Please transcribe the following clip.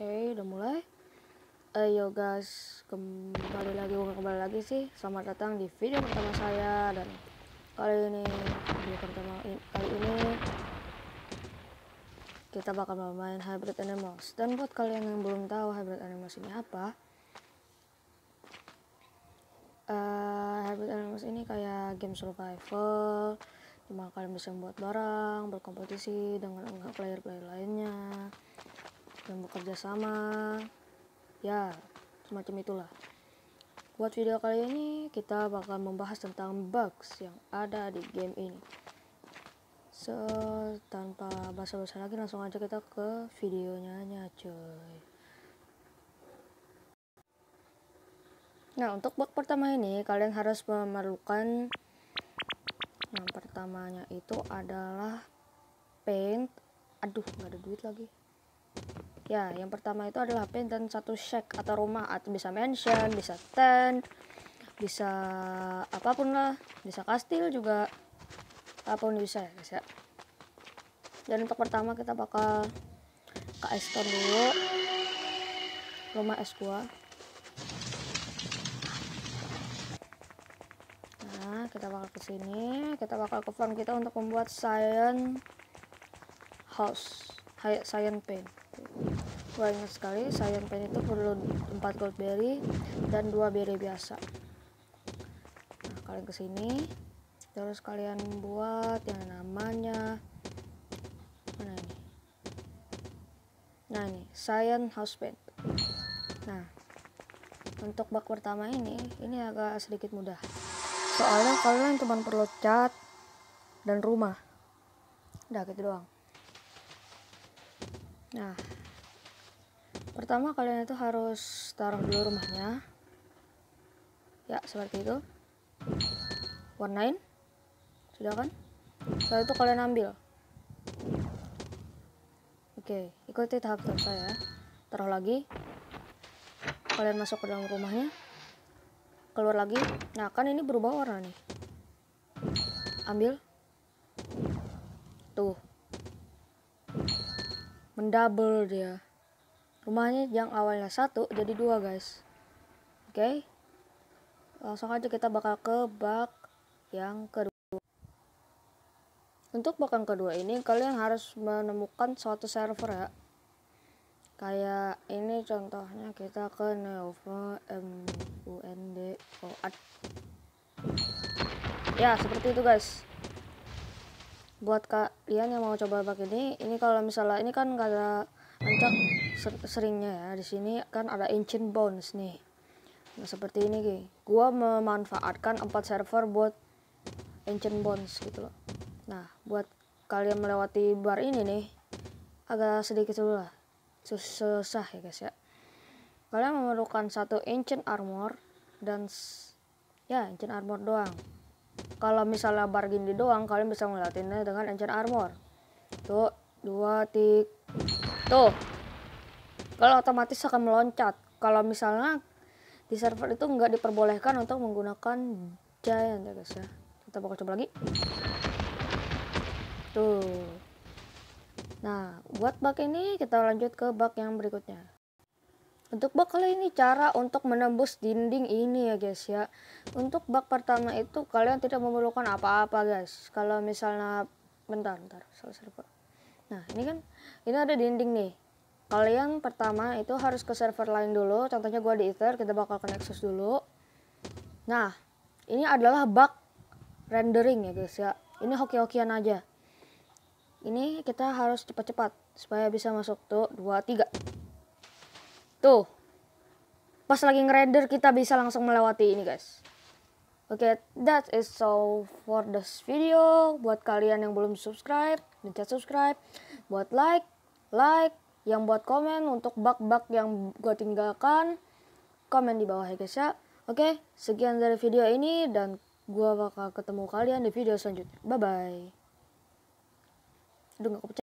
Oke, okay, udah mulai. Ayo eh, guys, kembali lagi bukan kembali lagi sih. Selamat datang di video pertama saya dan kali ini video pertama kali ini kita bakal bermain Hybrid Animals. Dan buat kalian yang belum tahu Hybrid Animals ini apa, uh, Hybrid Animals ini kayak game survival dimana kalian bisa membuat barang, berkompetisi dengan player-player lainnya dan bekerja sama ya semacam itulah buat video kali ini kita bakal membahas tentang bugs yang ada di game ini so tanpa basa-basi lagi langsung aja kita ke videonya nya cuy. nah untuk bug pertama ini kalian harus memerlukan yang nah, pertamanya itu adalah paint aduh nggak ada duit lagi ya yang pertama itu adalah HP dan satu shack atau rumah atau bisa mansion bisa tent bisa apapun lah bisa kastil juga apapun bisa ya guys ya dan untuk pertama kita bakal ke es dulu rumah es gua nah kita bakal ke sini kita bakal ke farm kita untuk membuat science house science paint banyak sekali sayang pen itu perlu 4 berry dan 2 berry biasa nah, kalian kesini terus kalian buat yang namanya mana ini nah ini cyan house pen nah untuk bak pertama ini ini agak sedikit mudah soalnya kalian cuma perlu cat dan rumah udah gitu doang Nah, pertama kalian itu harus taruh dulu rumahnya. Ya, seperti itu. Warnain. Sudah kan? Setelah itu kalian ambil. Oke, ikuti tahap terus saya. Taruh lagi. Kalian masuk ke dalam rumahnya. Keluar lagi. Nah, kan ini berubah warna nih. Ambil. Tuh, mendouble dia rumahnya yang awalnya satu jadi dua guys oke okay? langsung aja kita bakal ke bak yang kedua untuk bak yang kedua ini kalian harus menemukan suatu server ya kayak ini contohnya kita ke Nova M U N D O A ya seperti itu guys buat kalian yang mau coba bak ini ini kalau misalnya ini kan gak ada ancak ser seringnya ya di sini kan ada ancient bones nih nah seperti ini gue gua memanfaatkan empat server buat ancient bones gitu loh nah buat kalian melewati bar ini nih agak sedikit dulu lah Sus susah ya guys ya kalian memerlukan satu ancient armor dan ya ancient armor doang kalau misalnya bar gini doang kalian bisa ngeliatinnya dengan enchant armor tuh dua tik tuh kalau otomatis akan meloncat kalau misalnya di server itu nggak diperbolehkan untuk menggunakan giant ya guys ya kita bakal coba lagi tuh nah buat bug ini kita lanjut ke bug yang berikutnya untuk bak kali ini cara untuk menembus dinding ini ya guys ya. Untuk bak pertama itu kalian tidak memerlukan apa-apa guys. Kalau misalnya bentar bentar salah server. Nah ini kan ini ada dinding nih. Kalian pertama itu harus ke server lain dulu. Contohnya gua di Ether kita bakal ke Nexus dulu. Nah ini adalah bug rendering ya guys ya. Ini hoki-hokian aja. Ini kita harus cepat-cepat supaya bisa masuk tuh dua tiga Tuh. Pas lagi ngerender kita bisa langsung melewati ini guys. Oke, okay, that is so for this video. Buat kalian yang belum subscribe, pencet subscribe. Buat like, like. Yang buat komen untuk bug-bug yang gue tinggalkan, komen di bawah ya guys ya. Oke, okay, sekian dari video ini dan gue bakal ketemu kalian di video selanjutnya. Bye-bye. Aduh, gak